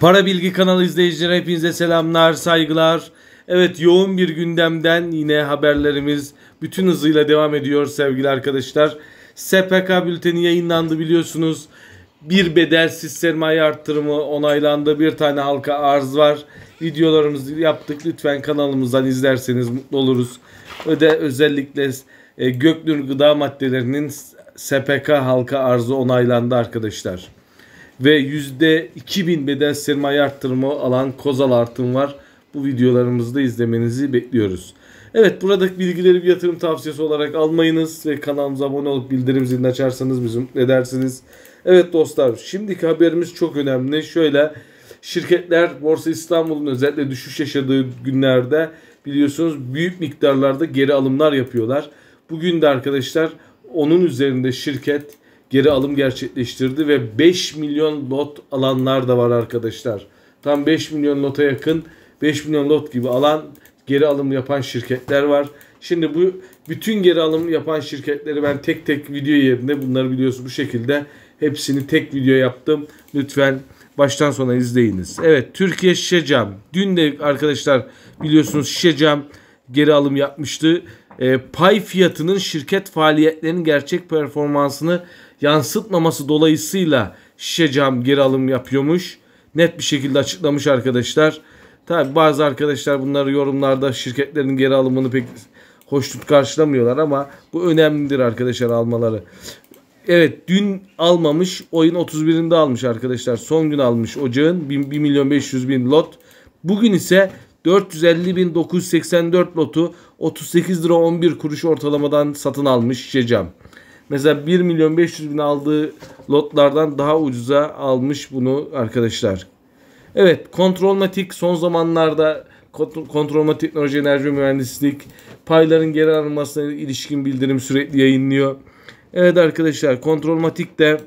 Para Bilgi kanalı izleyicileri hepinize selamlar, saygılar. Evet yoğun bir gündemden yine haberlerimiz bütün hızıyla devam ediyor sevgili arkadaşlar. SPK bülteni yayınlandı biliyorsunuz. Bir bedelsiz sermaye arttırımı onaylandı. Bir tane halka arz var. Videolarımızı yaptık. Lütfen kanalımızdan izlerseniz mutlu oluruz. Öde özellikle e, Göknür gıda maddelerinin SPK halka arzı onaylandı arkadaşlar ve yüzde %2000 bedel sermaye arttırımı alan Kozal Artım var. Bu videolarımızda izlemenizi bekliyoruz. Evet buradaki bilgileri bir yatırım tavsiyesi olarak almayınız ve kanalımıza abone olup bildirim zilini açarsanız bizim ne dersiniz? Evet dostlar şimdiki haberimiz çok önemli. Şöyle şirketler Borsa İstanbul'un özellikle düşüş yaşadığı günlerde biliyorsunuz büyük miktarlarda geri alımlar yapıyorlar. Bugün de arkadaşlar onun üzerinde şirket geri alım gerçekleştirdi ve 5 milyon lot alanlar da var arkadaşlar. Tam 5 milyon lota yakın 5 milyon lot gibi alan geri alım yapan şirketler var. Şimdi bu bütün geri alım yapan şirketleri ben tek tek video yerine bunları biliyorsunuz bu şekilde hepsini tek video yaptım. Lütfen baştan sona izleyiniz. Evet Türkiye Şişe Cam. Dün de arkadaşlar biliyorsunuz Şişe Cam geri alım yapmıştı. E, pay fiyatının şirket faaliyetlerinin gerçek performansını yansıtmaması dolayısıyla şişe cam geri alım yapıyormuş. Net bir şekilde açıklamış arkadaşlar. Tabi bazı arkadaşlar bunları yorumlarda şirketlerin geri alımını pek hoşnut karşılamıyorlar ama bu önemlidir arkadaşlar almaları. Evet dün almamış oyun 31'inde almış arkadaşlar. Son gün almış ocağın 1 milyon 500 bin lot. Bugün ise 450 bin 984 lotu 38 lira 11 kuruş ortalamadan satın almış şişe cam. Mesela 1 milyon 500 bin aldığı lotlardan daha ucuza almış bunu arkadaşlar. Evet Kontrolmatik son zamanlarda Kontrolma Teknoloji Enerji Mühendislik payların geri alınmasına ilişkin bildirim sürekli yayınlıyor. Evet arkadaşlar Kontrolmatik de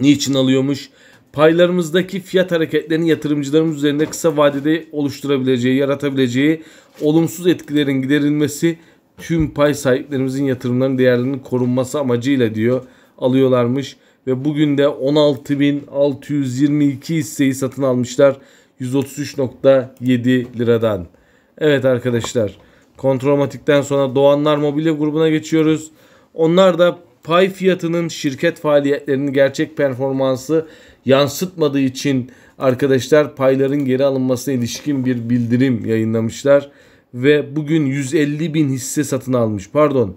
niçin alıyormuş? Paylarımızdaki fiyat hareketlerini yatırımcılarımız üzerinde kısa vadede oluşturabileceği, yaratabileceği olumsuz etkilerin giderilmesi tüm pay sahiplerimizin yatırımların değerlerinin korunması amacıyla diyor alıyorlarmış. Ve bugün de 16.622 hisseyi satın almışlar 133.7 liradan. Evet arkadaşlar kontromatikten sonra Doğanlar Mobilya grubuna geçiyoruz. Onlar da pay fiyatının şirket faaliyetlerinin gerçek performansı yansıtmadığı için arkadaşlar payların geri alınmasına ilişkin bir bildirim yayınlamışlar ve bugün 150 bin hisse satın almış. Pardon.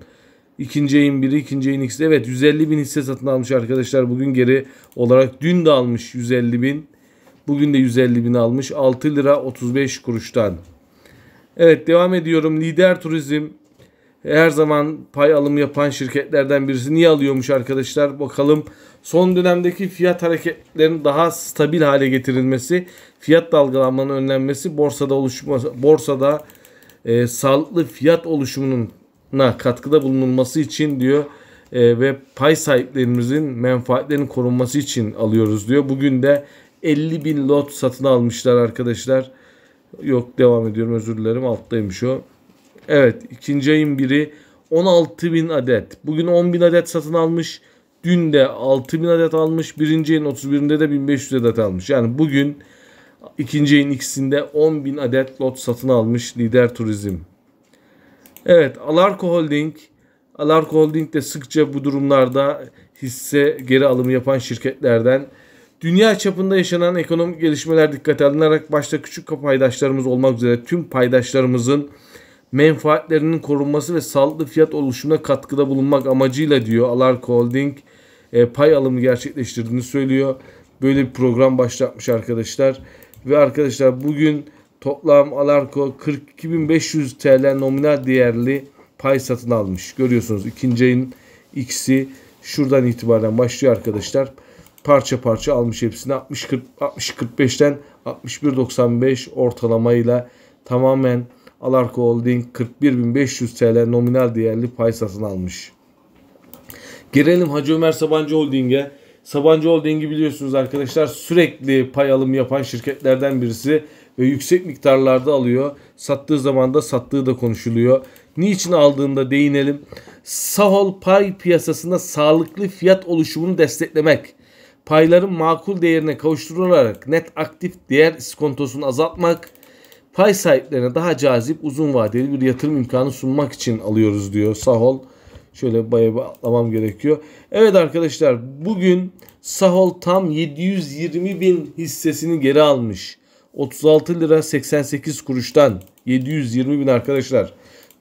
İkinci yayın 1'i, ikinci yayın ikisi. Evet 150 bin hisse satın almış arkadaşlar. Bugün geri olarak dün de almış 150 bin. Bugün de 150 bin almış. 6 lira 35 kuruştan. Evet devam ediyorum. Lider Turizm her zaman pay alımı yapan şirketlerden birisi. Niye alıyormuş arkadaşlar? Bakalım son dönemdeki fiyat hareketlerinin daha stabil hale getirilmesi, fiyat dalgalanmanın önlenmesi, borsada oluşma borsada e, sağlıklı fiyat oluşumuna katkıda bulunulması için diyor e, ve pay sahiplerimizin menfaatlerinin korunması için alıyoruz diyor. Bugün de 50 bin lot satın almışlar arkadaşlar. Yok devam ediyorum özür dilerim alttaymış o. Evet ikinci ayın biri 16 bin adet. Bugün 10 bin adet satın almış. Dün de 6 bin adet almış. Birinci ayın 31'inde de 1500 adet almış. Yani bugün İkinci ayın ikisinde 10 bin adet lot satın almış lider turizm. Evet Alarko Holding Alarko Holding de sıkça bu durumlarda hisse geri alımı yapan şirketlerden. Dünya çapında yaşanan ekonomik gelişmeler dikkate alınarak başta küçük paydaşlarımız olmak üzere tüm paydaşlarımızın menfaatlerinin korunması ve sağlıklı fiyat oluşumuna katkıda bulunmak amacıyla diyor Alarko Holding e, pay alımı gerçekleştirdiğini söylüyor. Böyle bir program başlatmış arkadaşlar. Ve arkadaşlar bugün toplam Alarko 42.500 TL nominal değerli pay satın almış. Görüyorsunuz ikinci ayın ikisi şuradan itibaren başlıyor arkadaşlar. Parça parça almış hepsini 60 40 60 45'ten 61.95 ortalamayla tamamen Alarko Holding 41.500 TL nominal değerli pay satın almış. Gelelim Hacı Ömer Sabancı Holding'e. Sabancı Holding'i biliyorsunuz arkadaşlar sürekli pay alım yapan şirketlerden birisi ve yüksek miktarlarda alıyor. Sattığı zaman da sattığı da konuşuluyor. Niçin aldığında değinelim. Sahol pay piyasasında sağlıklı fiyat oluşumunu desteklemek, payların makul değerine kavuşturularak net aktif değer iskontosunu azaltmak, pay sahiplerine daha cazip uzun vadeli bir yatırım imkanı sunmak için alıyoruz diyor Sahol. Şöyle bayağı bir atlamam gerekiyor. Evet arkadaşlar bugün Sahol tam 720 bin hissesini geri almış. 36 lira 88 kuruştan 720 bin arkadaşlar.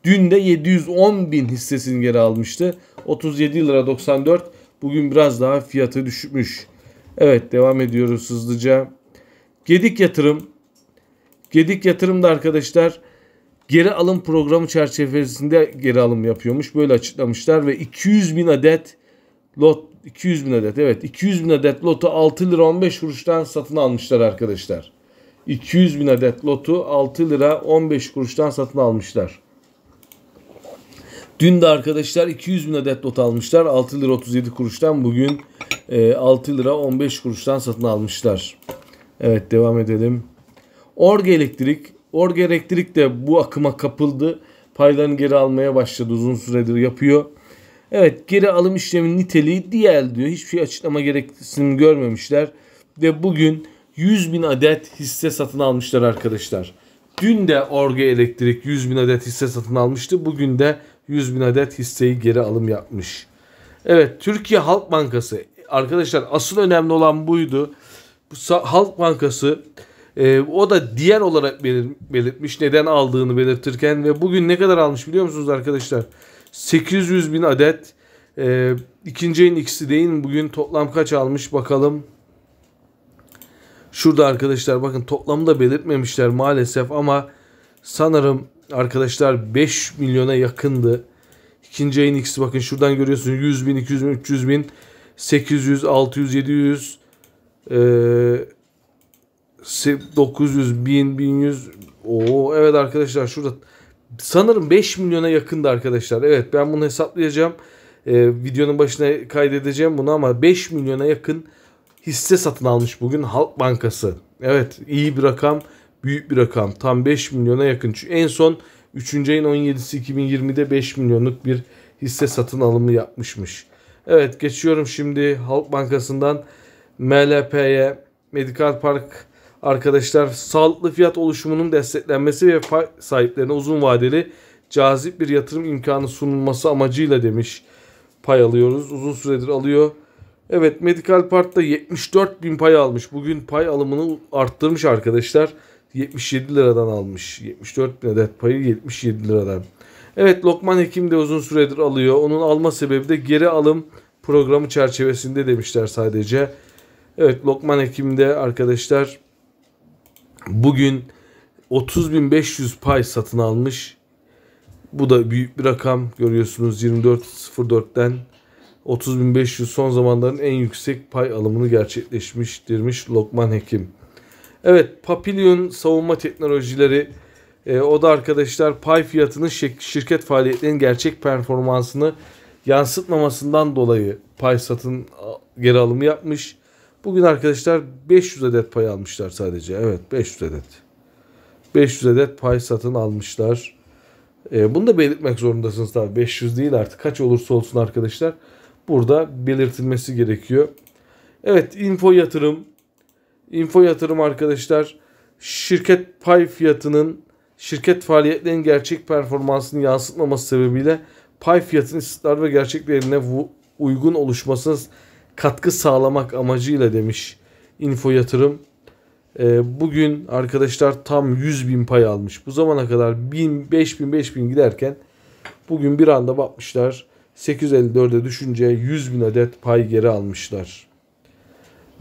Dün de 710 bin hissesini geri almıştı. 37 lira 94. Bugün biraz daha fiyatı düşmüş. Evet devam ediyoruz hızlıca. Gedik yatırım. Gedik yatırımda arkadaşlar geri alım programı çerçevesinde geri alım yapıyormuş. Böyle açıklamışlar ve 200 bin adet lot 200 bin adet evet 200 bin adet lotu 6 lira 15 kuruştan satın almışlar arkadaşlar. 200 bin adet lotu 6 lira 15 kuruştan satın almışlar. Dün de arkadaşlar 200 bin adet lot almışlar. 6 lira 37 kuruştan bugün 6 e, lira 15 kuruştan satın almışlar. Evet devam edelim. Org Elektrik Orga elektrik de bu akıma kapıldı. Paylarını geri almaya başladı uzun süredir yapıyor. Evet geri alım işleminin niteliği diğer diyor. Hiçbir şey açıklama gereksinimi görmemişler. Ve bugün 100 bin adet hisse satın almışlar arkadaşlar. Dün de Orge Elektrik 100 bin adet hisse satın almıştı. Bugün de 100 bin adet hisseyi geri alım yapmış. Evet Türkiye Halk Bankası. Arkadaşlar asıl önemli olan buydu. Bu Halk Bankası e, o da diğer olarak belir, belirtmiş neden aldığını belirtirken ve bugün ne kadar almış biliyor musunuz arkadaşlar? 800 bin adet e, ikinci ayın ikisi değil bugün toplam kaç almış bakalım. Şurada arkadaşlar bakın toplamı da belirtmemişler maalesef ama sanırım arkadaşlar 5 milyona yakındı. İkinci ayın ikisi bakın şuradan görüyorsunuz 100 bin, 200 bin, 300 bin, 800, 600, 700, 900, 1000, 1100. Oo evet arkadaşlar şurada sanırım 5 milyona yakındı arkadaşlar. Evet ben bunu hesaplayacağım. Ee, videonun başına kaydedeceğim bunu ama 5 milyona yakın hisse satın almış bugün Halk Bankası. Evet iyi bir rakam, büyük bir rakam. Tam 5 milyona yakın. Çünkü en son 3. ayın 17'si 2020'de 5 milyonluk bir hisse satın alımı yapmışmış. Evet geçiyorum şimdi Halk Bankası'ndan MLP'ye Medical Park arkadaşlar sağlıklı fiyat oluşumunun desteklenmesi ve pay sahiplerine uzun vadeli cazip bir yatırım imkanı sunulması amacıyla demiş pay alıyoruz. Uzun süredir alıyor. Evet Medical Part'ta 74 bin pay almış. Bugün pay alımını arttırmış arkadaşlar. 77 liradan almış. 74 bin adet payı 77 liradan. Evet Lokman Hekim de uzun süredir alıyor. Onun alma sebebi de geri alım programı çerçevesinde demişler sadece. Evet Lokman Hekim de arkadaşlar Bugün 30.500 pay satın almış. Bu da büyük bir rakam görüyorsunuz 24.04'ten 30.500 son zamanların en yüksek pay alımını gerçekleşmiştirmiş Lokman Hekim. Evet Papillion savunma teknolojileri e, o da arkadaşlar pay fiyatının şirket faaliyetlerinin gerçek performansını yansıtmamasından dolayı pay satın geri alımı yapmış. Bugün arkadaşlar 500 adet pay almışlar sadece. Evet 500 adet. 500 adet pay satın almışlar. E, bunu da belirtmek zorundasınız tabii. 500 değil artık kaç olursa olsun arkadaşlar. Burada belirtilmesi gerekiyor. Evet info yatırım. Info yatırım arkadaşlar şirket pay fiyatının şirket faaliyetlerinin gerçek performansını yansıtmaması sebebiyle pay fiyatının istikrarlı ve gerçeklerine uygun oluşmasının katkı sağlamak amacıyla demiş Info Yatırım. Ee, bugün arkadaşlar tam 100 bin pay almış. Bu zamana kadar 1000, 5000, 5000 giderken bugün bir anda bakmışlar 854'e düşünce 100 bin adet pay geri almışlar.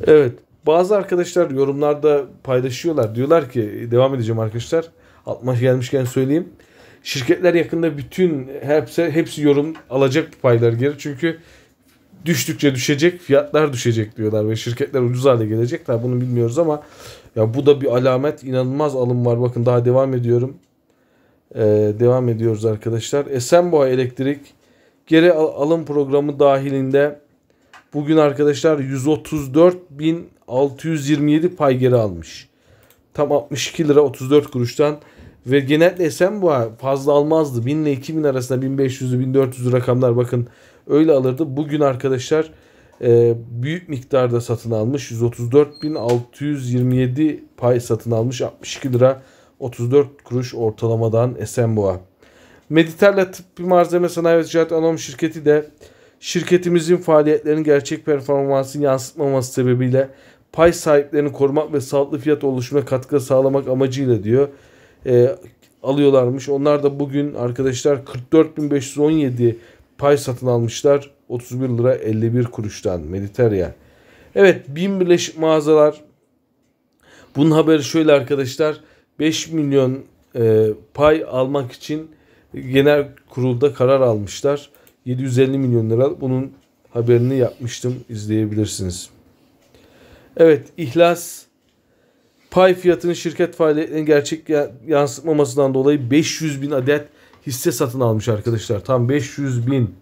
Evet bazı arkadaşlar yorumlarda paylaşıyorlar. Diyorlar ki devam edeceğim arkadaşlar. Atma gelmişken söyleyeyim. Şirketler yakında bütün hepsi, hepsi yorum alacak paylar geri. Çünkü düştükçe düşecek, fiyatlar düşecek diyorlar ve şirketler ucuz hale gelecekler. Bunu bilmiyoruz ama ya bu da bir alamet. inanılmaz alım var. Bakın daha devam ediyorum. Ee, devam ediyoruz arkadaşlar. Esenboğa Elektrik geri alım programı dahilinde bugün arkadaşlar 134.627 pay geri almış. Tam 62 lira 34 kuruştan ve genelde Esenboğa fazla almazdı. 1000 ile 2000 arasında 1500'lü 1400'lü rakamlar bakın Öyle alırdı. Bugün arkadaşlar e, büyük miktarda satın almış. 134.627 pay satın almış. 62 lira 34 kuruş ortalamadan Esenboğa. Mediterla Tıbbi Malzeme Sanayi ve Ticaret Anonim Şirketi de şirketimizin faaliyetlerinin gerçek performansını yansıtmaması sebebiyle pay sahiplerini korumak ve sağlıklı fiyat oluşumuna katkı sağlamak amacıyla diyor e, alıyorlarmış. Onlar da bugün arkadaşlar 44.517 pay satın almışlar 31 lira 51 kuruştan Mediterya. Evet bin birleşik mağazalar bunun haberi şöyle arkadaşlar 5 milyon e, pay almak için genel kurulda karar almışlar. 750 milyon lira bunun haberini yapmıştım izleyebilirsiniz. Evet ihlas pay fiyatının şirket faaliyetlerinin gerçek yansıtmamasından dolayı 500 bin adet hisse satın almış arkadaşlar. Tam 500 bin.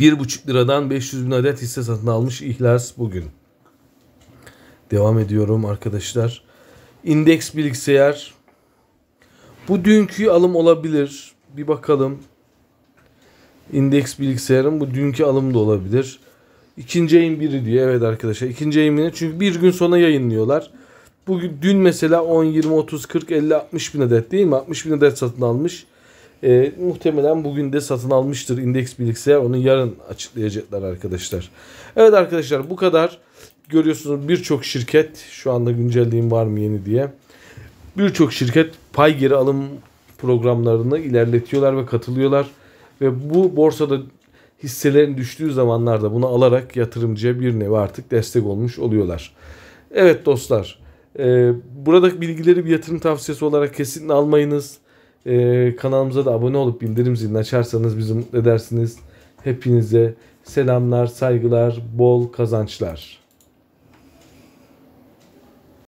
1,5 liradan 500 bin adet hisse satın almış İhlas bugün. Devam ediyorum arkadaşlar. İndeks bilgisayar. Bu dünkü alım olabilir. Bir bakalım. İndeks bilgisayarın bu dünkü alım da olabilir. İkinci ayın biri diyor. Evet arkadaşlar ikinci ayın biri. Çünkü bir gün sonra yayınlıyorlar. Bugün dün mesela 10, 20, 30, 40, 50, 60 bin adet değil mi? 60 bin adet satın almış. E, muhtemelen bugün de satın almıştır indeks bilgisayar. Onu yarın açıklayacaklar arkadaşlar. Evet arkadaşlar bu kadar. Görüyorsunuz birçok şirket şu anda güncelliğim var mı yeni diye. Birçok şirket pay geri alım programlarını ilerletiyorlar ve katılıyorlar. Ve bu borsada hisselerin düştüğü zamanlarda bunu alarak yatırımcıya bir nevi artık destek olmuş oluyorlar. Evet dostlar. Ee, buradaki bilgileri bir yatırım tavsiyesi olarak kesin almayınız. Ee, kanalımıza da abone olup bildirim zilini açarsanız bizi mutlu edersiniz. Hepinize selamlar, saygılar, bol kazançlar.